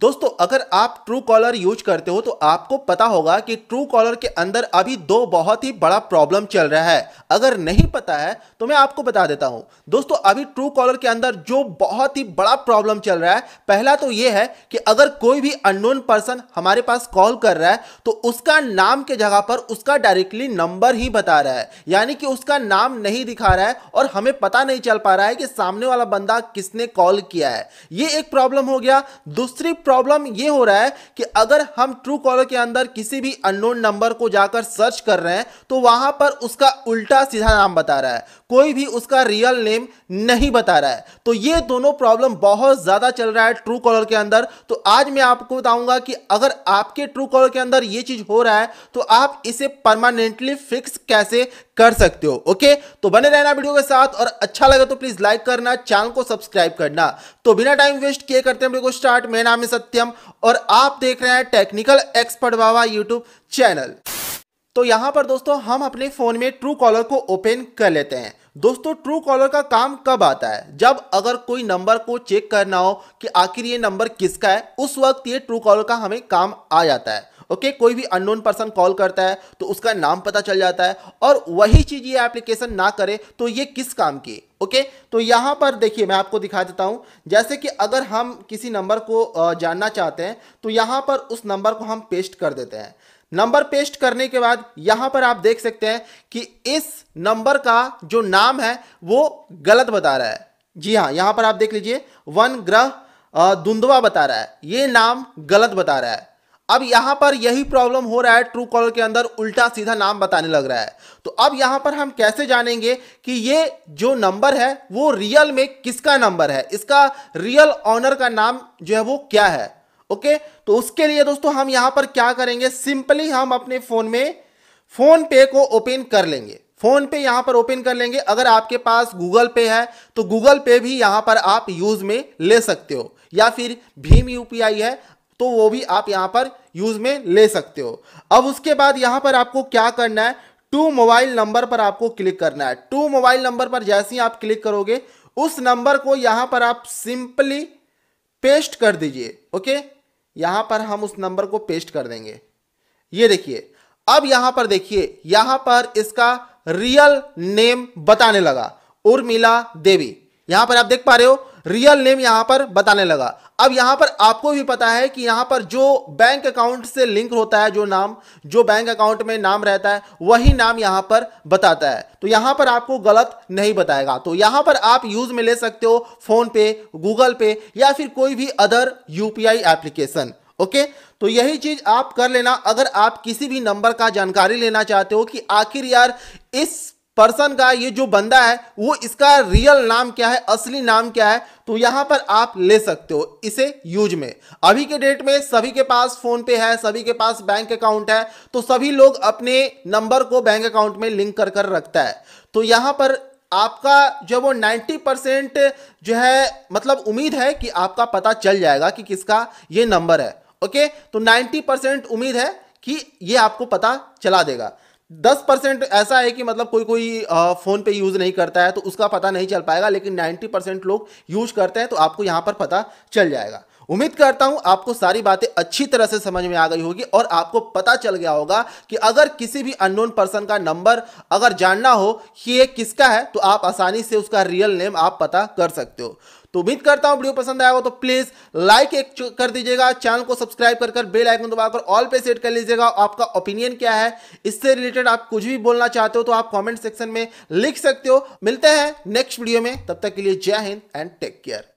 दोस्तों अगर आप ट्रू कॉलर यूज करते हो तो आपको पता होगा कि ट्रू कॉलर के अंदर अभी दो बहुत ही बड़ा प्रॉब्लम चल रहा है अगर नहीं पता है तो मैं आपको बता देता हूं दोस्तों अभी ट्रू कॉलर के अंदर जो बहुत ही बड़ा प्रॉब्लम चल रहा है पहला तो यह है कि अगर कोई भी अननोन पर्सन हमारे पास कॉल कर रहा है तो उसका नाम के जगह पर उसका डायरेक्टली नंबर ही बता रहा है यानी कि उसका नाम नहीं दिखा रहा है और हमें पता नहीं चल पा रहा है कि सामने वाला बंदा किसने कॉल किया है ये एक प्रॉब्लम हो गया दूसरी प्रॉब्लम ये हो रहा है कि अगर हम ट्रू कॉलर के अंदर किसी भी अननोन नंबर को जाकर सर्च कर रहे हैं तो वहां पर उसका उल्टा सीधा नाम बता रहा है कोई भी उसका रियल नेम नहीं बता रहा है तो ये दोनों प्रॉब्लम बहुत ज़्यादा चल रहा है ट्रू कॉलर के अंदर तो आज मैं आपको बताऊंगा कि अगर आपके ट्रू कॉलर के अंदर ये चीज़ हो रहा है तो आप इसे परमानेंटली फिक्स कैसे कर सकते हो ओके तो बने रहना वीडियो के साथ और अच्छा लगे तो प्लीज़ लाइक करना चैनल को सब्सक्राइब करना तो बिना टाइम वेस्ट किए करते हैं वीडियो को स्टार्ट मेरा नाम है सत्यम और आप देख रहे हैं टेक्निकल एक्सपर्ट बाबा यूट्यूब चैनल तो यहां पर दोस्तों हम अपने फ़ोन में ट्रू कॉलर को ओपन कर लेते हैं दोस्तों ट्रू कॉलर का काम कब आता है जब अगर कोई नंबर को चेक करना हो कि आखिर ये नंबर किसका है उस वक्त ये ट्रू कॉलर का हमें काम आ जाता है ओके okay, कोई भी अननोन पर्सन कॉल करता है तो उसका नाम पता चल जाता है और वही चीज़ ये एप्लीकेशन ना करे तो ये किस काम की ओके okay? तो यहां पर देखिए मैं आपको दिखा देता हूं जैसे कि अगर हम किसी नंबर को जानना चाहते हैं तो यहां पर उस नंबर को हम पेस्ट कर देते हैं नंबर पेस्ट करने के बाद यहां पर आप देख सकते हैं कि इस नंबर का जो नाम है वो गलत बता रहा है जी हाँ यहां पर आप देख लीजिए वन ग्रह धुंधवा बता रहा है ये नाम गलत बता रहा है अब यहां पर यही प्रॉब्लम हो रहा है ट्रू कॉलर के अंदर उल्टा सीधा नाम बताने लग रहा है तो अब यहां पर हम कैसे जानेंगे कि ये जो नंबर है वो रियल में किसका नंबर है इसका रियल ऑनर का नाम जो है वो क्या है ओके तो उसके लिए दोस्तों हम यहां पर क्या करेंगे सिंपली हम अपने फोन में फोन पे को ओपन कर लेंगे फोन पे यहां पर ओपन कर लेंगे अगर आपके पास गूगल पे है तो गूगल पे भी यहां पर आप यूज में ले सकते हो या फिर भीम यूपीआई है तो वो भी आप यहां पर यूज में ले सकते हो अब उसके बाद यहां पर आपको क्या करना है टू मोबाइल नंबर पर आपको क्लिक करना है टू मोबाइल नंबर पर जैसे ही आप क्लिक करोगे उस नंबर को यहां पर आप सिंपली पेस्ट कर दीजिए ओके यहाँ पर हम उस नंबर को पेस्ट कर देंगे ये देखिए अब यहाँ पर देखिए यहाँ पर इसका रियल नेम बताने लगा उर्मिला देवी यहाँ पर आप देख पा रहे हो रियल नेम यहां पर बताने लगा अब यहां पर आपको भी पता है कि यहां पर जो बैंक अकाउंट से लिंक होता है जो नाम जो बैंक अकाउंट में नाम रहता है वही नाम यहां पर बताता है तो यहां पर आपको गलत नहीं बताएगा तो यहां पर आप यूज़ में ले सकते हो फोन पे गूगल पे या फिर कोई भी अदर यूपीआई एप्लीकेशन ओके तो यही चीज आप कर लेना अगर आप किसी भी नंबर का जानकारी लेना चाहते हो कि आखिर यार इस पर्सन का ये जो बंदा है वो इसका रियल नाम क्या है असली नाम क्या है तो यहाँ पर आप ले सकते हो इसे यूज में अभी के डेट में सभी के पास फोन पे है सभी के पास बैंक अकाउंट है तो सभी लोग अपने नंबर को बैंक अकाउंट में लिंक कर कर रखता है तो यहाँ पर आपका जो वो 90 परसेंट जो है मतलब उम्मीद है कि आपका पता चल जाएगा कि किसका ये नंबर है ओके तो नाइन्टी परसेंट उम्मीद है कि ये आपको पता चला देगा दस परसेंट ऐसा है कि मतलब कोई कोई फ़ोन पे यूज़ नहीं करता है तो उसका पता नहीं चल पाएगा लेकिन नाइन्टी परसेंट लोग यूज़ करते हैं तो आपको यहां पर पता चल जाएगा उम्मीद करता हूं आपको सारी बातें अच्छी तरह से समझ में आ गई होगी और आपको पता चल गया होगा कि अगर किसी भी अननोन पर्सन का नंबर अगर जानना हो कि ये किसका है तो आप आसानी से उसका रियल नेम आप पता कर सकते हो तो उम्मीद करता हूं वीडियो पसंद आएगा तो प्लीज़ लाइक एक कर दीजिएगा चैनल को सब्सक्राइब कर कर बेल आइकन दबाकर ऑल पे सेट कर लीजिएगा आपका ओपिनियन क्या है इससे रिलेटेड आप कुछ भी बोलना चाहते हो तो आप कॉमेंट सेक्शन में लिख सकते हो मिलते हैं नेक्स्ट वीडियो में तब तक के लिए जय हिंद एंड टेक केयर